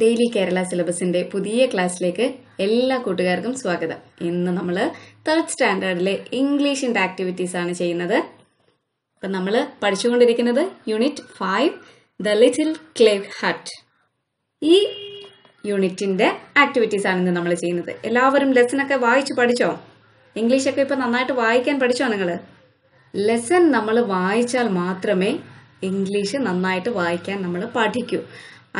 Daily Kerala സിലബസിന്റെ പുതിയ ക്ലാസ്സിലേക്ക് എല്ലാ കൂട്ടുകാർക്കും സ്വാഗതം ഇന്ന് നമ്മൾ തേർഡ് സ്റ്റാൻഡേർഡിലെ ഇംഗ്ലീഷിന്റെ ആക്ടിവിറ്റീസ് ആണ് ചെയ്യുന്നത് അപ്പം നമ്മൾ പഠിച്ചുകൊണ്ടിരിക്കുന്നത് unit five the little clay hut ഈ യൂണിറ്റിന്റെ ആക്ടിവിറ്റീസ് ആണ് ഇന്ന് നമ്മൾ ചെയ്യുന്നത് എല്ലാവരും ലെസനൊക്കെ വായിച്ചു പഠിച്ചോ ഇംഗ്ലീഷൊക്കെ ഇപ്പം നന്നായിട്ട് വായിക്കാൻ പഠിച്ചോ നിങ്ങൾ ലെസൺ നമ്മൾ വായിച്ചാൽ മാത്രമേ ഇംഗ്ലീഷ് നന്നായിട്ട് വായിക്കാൻ നമ്മൾ പഠിക്കൂ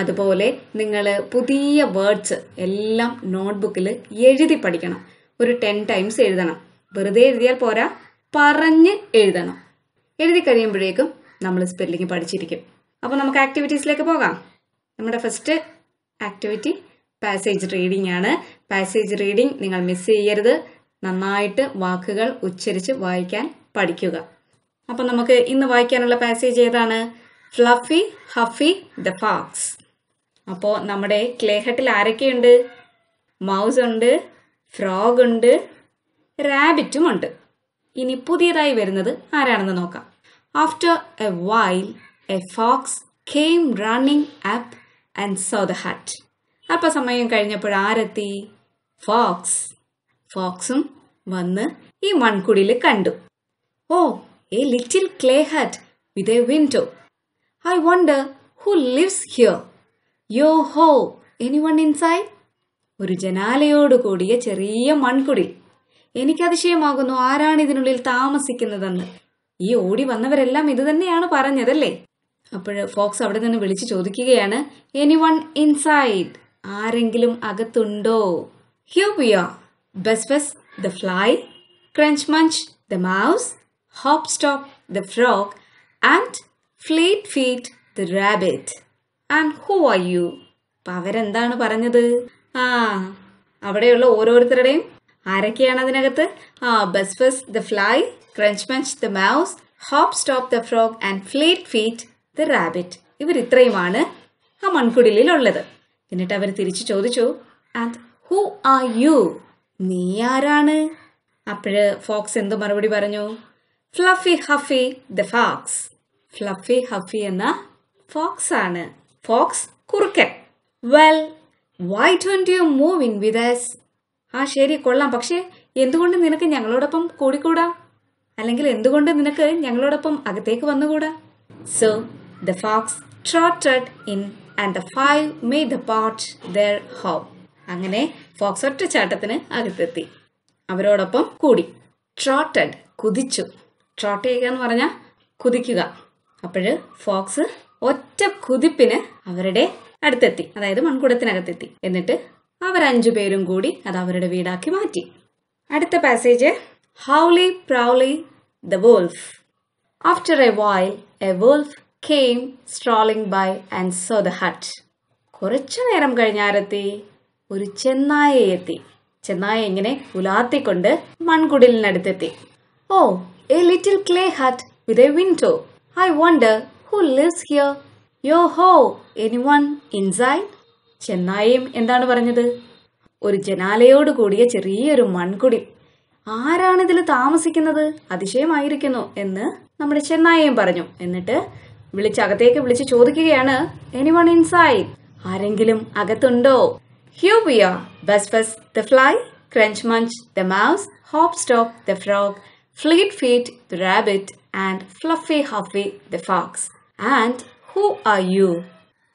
അതുപോലെ നിങ്ങൾ പുതിയ വേർഡ്സ് എല്ലാം നോട്ട്ബുക്കിൽ എഴുതി പഠിക്കണം ഒരു ടെൻ ടൈംസ് എഴുതണം വെറുതെ എഴുതിയാൽ പോരാ പറഞ്ഞ് എഴുതണം എഴുതി കഴിയുമ്പോഴേക്കും നമ്മൾ സ്പെല്ലിംഗ് പഠിച്ചിരിക്കും അപ്പോൾ നമുക്ക് ആക്ടിവിറ്റീസിലേക്ക് പോകാം നമ്മുടെ ഫസ്റ്റ് ആക്ടിവിറ്റി പാസേജ് റീഡിംഗ് ആണ് പാസേജ് റീഡിംഗ് നിങ്ങൾ മിസ് ചെയ്യരുത് നന്നായിട്ട് വാക്കുകൾ ഉച്ചരിച്ച് വായിക്കാൻ പഠിക്കുക അപ്പം നമുക്ക് ഇന്ന് വായിക്കാനുള്ള പാസേജ് ഏതാണ് ഫ്ലഫി ഹഫി ദ ഫാക്സ് അപ്പോൾ നമ്മുടെ ക്ലേ ഹട്ടിൽ ആരൊക്കെയുണ്ട് മൗസ് ഉണ്ട് ഫ്രോഗ് ഉണ്ട് റാബിറ്റും ഉണ്ട് ഇനി പുതിയതായി വരുന്നത് ആരാണെന്ന് നോക്കാം after a while a fox came running up and saw the hut അപ്പം സമയം കഴിഞ്ഞപ്പോൾ ആരെത്തി ഫോക്സ് ഫോക്സും വന്ന് ഈ മൺകുടിയിൽ കണ്ടു oh a little clay hut with a window I wonder who lives here yo ho any anyone inside ഒരു ജനാലയോട് കൂടിയ ചെറിയ മൺകുടിൽ എനിക്കതിശയമാകുന്നു ആരാണ് ഇതിനുള്ളിൽ താമസിക്കുന്നതെന്ന് ഈ ഓടി വന്നവരെല്ലാം ഇത് തന്നെയാണ് പറഞ്ഞതല്ലേ അപ്പോൾ ഫോക്സ് അവിടെ നിന്ന് വിളിച്ചു ചോദിക്കുകയാണ് എനി വൺ ഇൻസൈഡ് ആരെങ്കിലും അകത്തുണ്ടോ ഹ്യൂബിയോ Buzzfuzz the fly Crunch Munch the mouse Hop Stop the frog and Fleet Feet the rabbit and who are you അപ്പൊ അവരെന്താണ് പറഞ്ഞത് ആ അവിടെയുള്ള ഓരോരുത്തരുടെയും ആരൊക്കെയാണ് അതിനകത്ത് ആ buzz Buzzfuzz the fly Crunch Munch the mouse Hop Stop the frog and Fleet Feet the rabbit ഇവർ ഇത്രയുമാണ് ആ മൺകുടിലിൽ ഉള്ളത് എന്നിട്ട് അവർ തിരിച്ചു ചോദിച്ചു ആൻഡ് ഹൂ ആർ യു നീ ആരാണ് അപ്പോഴ് ഫോക്സ് എന്ത് മറുപടി പറഞ്ഞു Fluffy Huffy the fox Fluffy Huffy എന്ന ഫോക്സ് ആണ് ഫോക്സ് കുറുക്കൻ well why don't you move in with us ആ ശരി കൊള്ളാം പക്ഷേ എന്തുകൊണ്ട് നിനക്ക് ഞങ്ങളോടൊപ്പം കൂടിക്കൂടാ അല്ലെങ്കിൽ എന്തുകൊണ്ട് നിനക്ക് ഞങ്ങളോടൊപ്പം അകത്തേക്ക് വന്നുകൂടാ so the fox trotted in and the five made the part their home അങ്ങനെ ഫോക്സ് ഒറ്റച്ചാട്ടത്തിന് അകത്തെത്തി അവരോടൊപ്പം കൂടി ട്രോട്ടഡ് കുതിച്ചു ട്രോട്ട് ചെയ്യുക എന്ന് പറഞ്ഞാൽ കുതിക്കുക അപ്പോഴ് ഫോക്സ് ഒറ്റ കുതിപ്പിന് അവരുടെ അടുത്തെത്തി അതായത് മൺകുടത്തിനകത്തെത്തി എന്നിട്ട് അവർ അഞ്ചു പേരും കൂടി അത് അവരുടെ വീടാക്കി മാറ്റി അടുത്ത passage Howly Prowly the wolf after a while a wolf came strolling by and saw the hut കുറച്ചു നേരം കഴിഞ്ഞാരെത്തി ഒരു ചെന്നായ എത്തി ചെന്നായ ഇങ്ങനെ ഉലാത്തിക്കൊണ്ട് മൺകുടിലിനടുത്തെത്തി oh a little clay hut with a window I wonder who lives here? യോ ഹോ എനിവൺ ഇൻസൈഡ് ചെന്നായയും എന്താണ് പറഞ്ഞത് ഒരു ജനാലയോട് കൂടിയ ചെറിയൊരു മൺകുടി ആരാണിതിൽ താമസിക്കുന്നത് അതിശയമായിരിക്കുന്നു എന്ന് നമ്മുടെ ചെന്നായയും പറഞ്ഞു എന്നിട്ട് വിളിച്ച് അകത്തേക്ക് വിളിച്ച് ചോദിക്കുകയാണ് എനിവൺ ഇൻസൈഡ് ആരെങ്കിലും അകത്തുണ്ടോ ഹ്യൂ ബിയ Buzz Buzz the fly Crunch Munch the mouse Hop Stop the frog Fleet Feet the rabbit and Fluffy Huffy the fox and who are you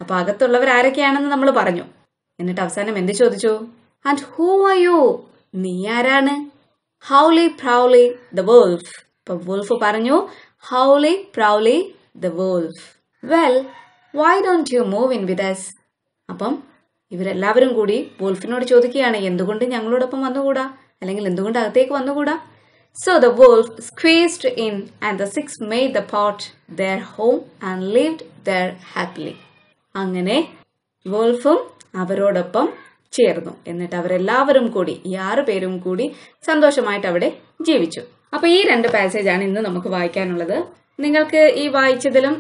അപ്പൊ അകത്തുള്ളവർ ആരൊക്കെയാണെന്ന് നമ്മൾ പറഞ്ഞു എന്നിട്ട് അവസാനം എന്ത് ചോദിച്ചു ആൻഡ് ഹു ആർ യു നീ ആരാണ് ഹൗലി പ്രൗലി ദ വോൾഫ് അപ്പൊ വോൾഫ് പറഞ്ഞു Howly Prowly the wolf well why don't you move in with us അപ്പം ഇവരെല്ലാവരും കൂടി വോൾഫിനോട് ചോദിക്കുകയാണ് എന്തുകൊണ്ട് ഞങ്ങളോടൊപ്പം വന്നുകൂടാ അല്ലെങ്കിൽ എന്തുകൊണ്ട് അകത്തേക്ക് വന്നുകൂടാ So the wolf squeezed in, and the six made the pot their home and lived there happily. അങ്ങനെ വോൾഫും അവരോടൊപ്പം ചേർന്നു എന്നിട്ട് അവരെല്ലാവരും കൂടി ഈ ആറു പേരും കൂടി സന്തോഷമായിട്ട് അവിടെ ജീവിച്ചു അപ്പോൾ ഈ രണ്ട് പാസേജാണ് ഇന്ന് നമുക്ക് വായിക്കാനുള്ളത് നിങ്ങൾക്ക് ഈ വായിച്ചതിലും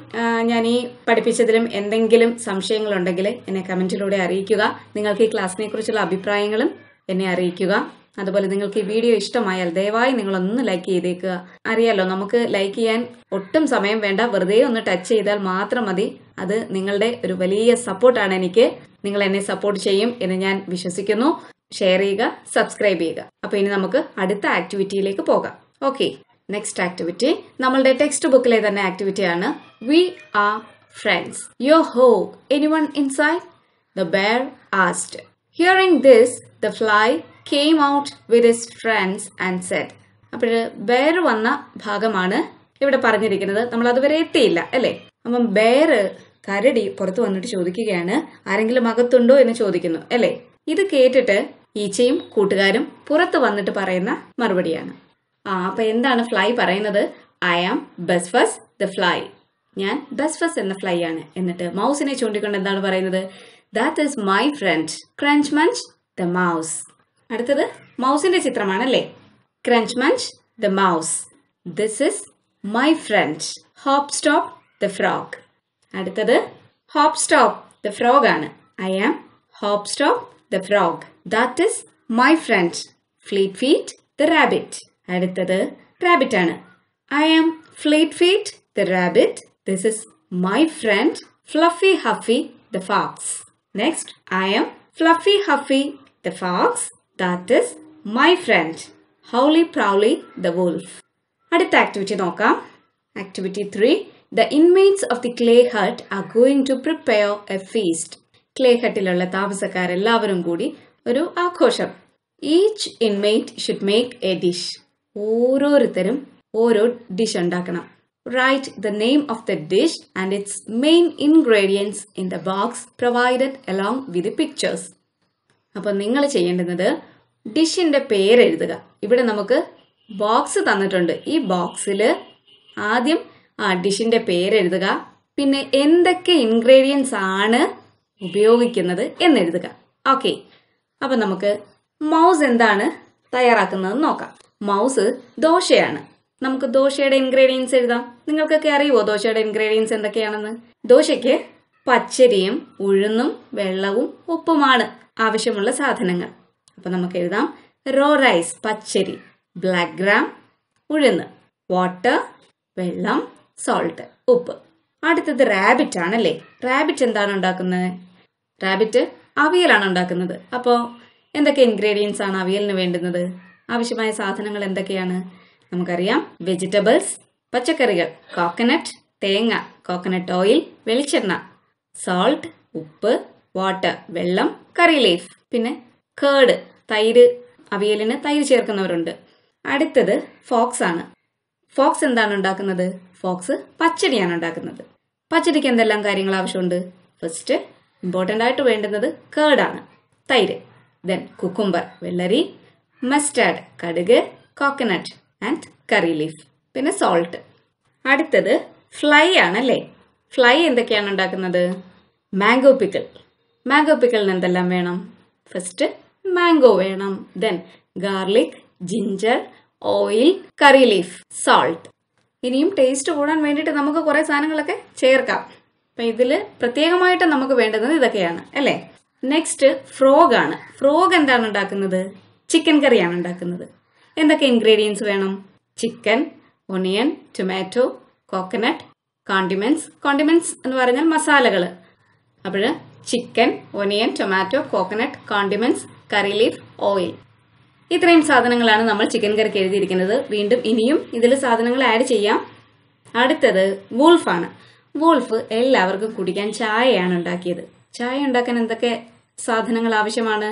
ഞാൻ ഈ പഠിപ്പിച്ചതിലും എന്തെങ്കിലും സംശയങ്ങളുണ്ടെങ്കിൽ എന്നെ കമൻറ്റിലൂടെ അറിയിക്കുക നിങ്ങൾക്ക് ഈ ക്ലാസ്സിനെ കുറിച്ചുള്ള അഭിപ്രായങ്ങളും എന്നെ അറിയിക്കുക അതുപോലെ നിങ്ങൾക്ക് ഈ വീഡിയോ ഇഷ്ടമായാൽ ദയവായി നിങ്ങളൊന്ന് ലൈക്ക് ചെയ്തേക്കുക അറിയാലോ നമുക്ക് ലൈക്ക് ചെയ്യാൻ ഒട്ടും സമയം വേണ്ട വെറുതെ ഒന്ന് ടച്ച് ചെയ്താൽ മാത്രം മതി അത് നിങ്ങളുടെ ഒരു വലിയ സപ്പോർട്ടാണ് എനിക്ക് നിങ്ങൾ എന്നെ സപ്പോർട്ട് ചെയ്യും എന്ന് ഞാൻ വിശ്വസിക്കുന്നു ഷെയർ ചെയ്യുക സബ്സ്ക്രൈബ് ചെയ്യുക അപ്പോൾ ഇനി നമുക്ക് അടുത്ത ആക്ടിവിറ്റിയിലേക്ക് പോകാം ഓക്കെ നെക്സ്റ്റ് ആക്ടിവിറ്റി നമ്മളുടെ ടെക്സ്റ്റ് ബുക്കിലെ തന്നെ ആക്ടിവിറ്റിയാണ് we are friends yo ho anyone inside the bear asked hearing this the fly came out with his friends and said അപ്പോൾ ബെയർ വന്ന ഭാഗമാണ് ഇവിടെ പറഞ്ഞിരിക്കുന്നത് നമ്മൾ അതുവരെ എത്തിയില്ല അല്ലേ അപ്പം ബെയർ കരടി പുറത്ത് വന്നിട്ട് ചോദിക്കുകയാണ് ആരെങ്കിലും അകത്തുണ്ടോ എന്ന് ചോദിക്കുന്നു അല്ലേ ഇത് കേട്ടിട്ട് ഈച്ചയും കൂട്ടുകാരും പുറത്ത് വന്നിട്ട് പറയുന്ന മറുപടിയാണ് ആ അപ്പൊ എന്താണ് ഫ്ലൈ പറയുന്നത് I am Buzzfuzz the fly ഞാൻ ബസ്ഫസ് എന്ന ഫ്ലൈ ആണ് എന്നിട്ട് മൗസിനെ ചൂണ്ടിക്കൊണ്ട് എന്താണ് പറയുന്നത് that is my friend Crunch Munch the mouse അടുത്തത് മൗസിന്റെ ചിത്രമാണ് അല്ലേ Crunch Munch the mouse this is my friend Hop Stop the frog അടുത്തത് ഹോപ്പ് സ്റ്റോപ്പ് ദ ഫ്രോഗ് ആണ് I am Hop Stop the frog that is my friend Fleet Feet the rabbit അടുത്തത് rabbit ആണ് I am Fleet Feet the rabbit this is my friend Fluffy Huffy the fox next I am Fluffy Huffy the fox that is my friend Howly Prowly the wolf അടുത്ത activity നോക്കാം activity three the inmates of the clay hut are going to prepare a feast clay ഹട്ടിലുള്ള താമസക്കാരെല്ലാവരും കൂടി ഒരു ആഘോഷം each inmate should make a dish ഓരോരുത്തരും ഓരോ dish ഉണ്ടാക്കണം write the name of the dish and its main ingredients in the box provided along with pictures അപ്പോൾ നിങ്ങൾ ചെയ്യേണ്ടുന്നത് ഡിഷിൻ്റെ പേര് എഴുതുക ഇവിടെ നമുക്ക് ബോക്സ് തന്നിട്ടുണ്ട് ഈ ബോക്സിൽ ആദ്യം ആ ഡിഷിൻ്റെ പേര് എഴുതുക പിന്നെ എന്തൊക്കെ ഇൻഗ്രീഡിയൻസ് ആണ് ഉപയോഗിക്കുന്നത് എന്നെഴുതുക ഓക്കെ അപ്പം നമുക്ക് മൗസ് എന്താണ് തയ്യാറാക്കുന്നതെന്ന് നോക്കാം മൗസ് ദോശയാണ് നമുക്ക് ദോശയുടെ ഇൻഗ്രീഡിയൻസ് എഴുതാം നിങ്ങൾക്കൊക്കെ അറിയുമോ ദോശയുടെ ഇൻഗ്രീഡിയൻസ് എന്തൊക്കെയാണെന്ന് ദോശയ്ക്ക് പച്ചരിയും ഉഴുന്നും വെള്ളവും ഉപ്പുമാണ് ആവശ്യമുള്ള സാധനങ്ങൾ അപ്പൊ നമുക്ക് എഴുതാം റോ റൈസ് പച്ചരി ബ്ലാക്ക് ഗ്രാം ഉഴുന്ന് വാട്ടർ വെള്ളം സോൾട്ട് ഉപ്പ് അടുത്തത് റാബിറ്റ് ആണല്ലേ റാബിറ്റ് എന്താണ് ഉണ്ടാക്കുന്നത് റാബിറ്റ് അവിയലാണ് ഉണ്ടാക്കുന്നത് അപ്പോൾ എന്തൊക്കെ ഇൻഗ്രീഡിയൻസ് ആണ് അവിയലിന് വേണ്ടുന്നത് ആവശ്യമായ സാധനങ്ങൾ എന്തൊക്കെയാണ് നമുക്കറിയാം വെജിറ്റബിൾസ് പച്ചക്കറികൾ കോക്കനട്ട് തേങ്ങ കോക്കനട്ട് ഓയിൽ വെളിച്ചെണ്ണ സാൾട്ട് ഉപ്പ് വാട്ടർ വെള്ളം കറി ലീഫ് പിന്നെ കേട് തൈര് അവിയലിന് തൈര് ചേർക്കുന്നവരുണ്ട് അടുത്തത് ഫോക്സ് ആണ് ഫോക്സ് എന്താണ് ഉണ്ടാക്കുന്നത് ഫോക്സ് പച്ചടിയാണ് ഉണ്ടാക്കുന്നത് പച്ചടിക്ക് എന്തെല്ലാം കാര്യങ്ങൾ ആവശ്യമുണ്ട് ഫസ്റ്റ് ഇമ്പോർട്ടൻ്റ് ആയിട്ട് വേണ്ടുന്നത് കേടാണ് തൈര് ദെൻ കുക്കുംബർ വെള്ളരി മസ്റ്റാർഡ് കടുക് കോക്കനട്ട് ആൻഡ് കറി ലീഫ് പിന്നെ സോൾട്ട് അടുത്തത് ഫ്ലൈ ആണല്ലേ ഫ്ലൈ എന്തൊക്കെയാണ് ഉണ്ടാക്കുന്നത് മാംഗോ പിക്കിൾ മാംഗോ പിക്കിളിന് എന്തെല്ലാം വേണം ഫസ്റ്റ് മാംഗോ വേണം then garlic ginger oil curry leaf salt ഇനിയും ടേസ്റ്റ് കൂടാൻ വേണ്ടിയിട്ട് നമുക്ക് കുറേ സാധനങ്ങളൊക്കെ ചേർക്കാം അപ്പം ഇതിൽ പ്രത്യേകമായിട്ട് നമുക്ക് വേണ്ടുന്നത് ഇതൊക്കെയാണ് അല്ലേ നെക്സ്റ്റ് ഫ്രോഗ് ആണ് ഫ്രോഗ് എന്താണ് ഉണ്ടാക്കുന്നത് ചിക്കൻ കറിയാണ് ഉണ്ടാക്കുന്നത് എന്തൊക്കെ ഇൻഗ്രീഡിയൻസ് വേണം chicken onion tomato coconut condiments condiments എന്ന് പറഞ്ഞാൽ മസാലകൾ അപ്പോൾ chicken onion tomato coconut condiments curry leaf oil ഇത്രയും സാധനങ്ങളാണ് നമ്മൾ ചിക്കൻ കറിക്ക് എഴുതിയിരിക്കുന്നത് വീണ്ടും ഇനിയും ഇതിൽ സാധനങ്ങൾ ആഡ് ചെയ്യാം അടുത്തത് വൂൾഫാണ് വൂൾഫ് എല്ലാവർക്കും കുടിക്കാൻ ചായയാണ് ഉണ്ടാക്കിയത് ചായ ഉണ്ടാക്കാൻ എന്തൊക്കെ സാധനങ്ങൾ ആവശ്യമാണ്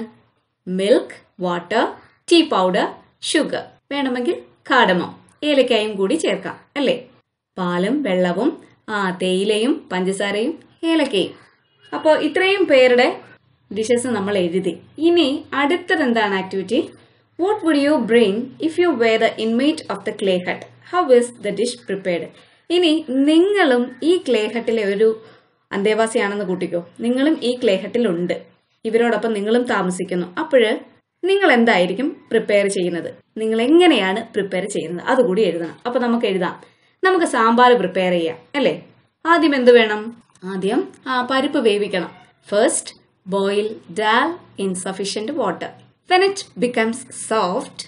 milk water tea powder sugar വേണമെങ്കിൽ കാടമോ ഏലക്കായും കൂടി ചേർക്കാം അല്ലേ പാലും വെള്ളവും ആ തേയിലയും പഞ്ചസാരയും ഏലക്കയും അപ്പോൾ ഇത്രയും പേരുടെ ഡിഷസ് നമ്മൾ എഴുതി ഇനി അടുത്തത് എന്താണ് activity what would you bring if you were the inmate of the clay hut how is the dish prepared ഇനി നിങ്ങളും ഈ ക്ലേ ഹട്ടിലെ ഒരു അന്തേവാസിയാണെന്ന് കൂട്ടിക്കോ നിങ്ങളും ഈ ക്ലേ ഹട്ടിലുണ്ട് ഇവരോടൊപ്പം നിങ്ങളും താമസിക്കുന്നു അപ്പോൾ നിങ്ങൾ എന്തായിരിക്കും പ്രിപ്പയർ ചെയ്യുന്നത് നിങ്ങൾ എങ്ങനെയാണ് പ്രിപ്പയർ ചെയ്യുന്നത് അതുകൂടി എഴുതണം അപ്പോൾ നമുക്ക് എഴുതാം നമുക്ക് സാമ്പാർ പ്രിപ്പയർ ചെയ്യാം അല്ലേ ആദ്യം എന്ത് വേണം ആദ്യം പരിപ്പ് വേവിക്കണം first boil dal in sufficient water when it becomes soft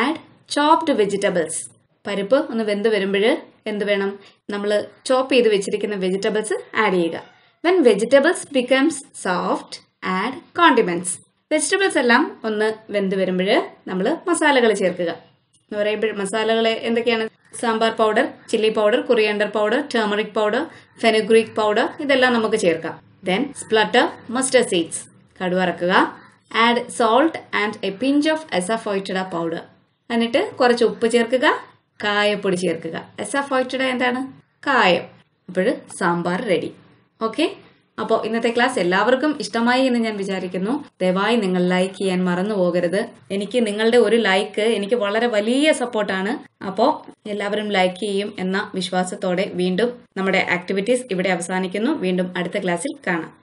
add chopped vegetables പരിപ്പ് ഒന്ന് വെന്ത് വരുമ്പോൾ എന്ത് വേണം നമ്മൾ ചോപ്പ് ചെയ്ത് വെച്ചിരിക്കുന്ന വെജിറ്റബിൾസ് ആഡ് ചെയ്യുക when vegetables becomes soft add condiments vegetables എല്ലാം ഒന്ന് വെന്ത് വരുമ്പോൾ നമ്മൾ മസാലകൾ ചേർക്കുക ഡ്യൂറേബിൾ മസാലകളെ എന്തൊക്കെയാണ് sambar powder chilli powder coriander powder turmeric powder fenugreek powder ഇതെല്ലാം നമുക്ക് ചേർക്കാം ദെൻ സ്പ്ലട്ടർ മസ്റ്റർ സീഡ്സ് കടുവറക്കുക add salt and a pinch of asafoetida powder എന്നിട്ട് കുറച്ച് ഉപ്പ് ചേർക്കുക കായപ്പൊടി ചേർക്കുക എസഫോയിറ്റഡ എന്താണ് കായം അപ്പോൾ സാമ്പാർ റെഡി ഓക്കെ അപ്പോൾ ഇന്നത്തെ ക്ലാസ് എല്ലാവർക്കും ഇഷ്ടമായി എന്ന് ഞാൻ വിചാരിക്കുന്നു ദയവായി നിങ്ങൾ ലൈക്ക് ചെയ്യാൻ മറന്നു പോകരുത് എനിക്ക് നിങ്ങളുടെ ഒരു ലൈക്ക് എനിക്ക് വളരെ വലിയ സപ്പോർട്ടാണ് അപ്പോൾ എല്ലാവരും ലൈക്ക് ചെയ്യും എന്ന വിശ്വാസത്തോടെ വീണ്ടും നമ്മുടെ ആക്ടിവിറ്റീസ് ഇവിടെ അവസാനിക്കുന്നു വീണ്ടും അടുത്ത ക്ലാസ്സിൽ കാണാം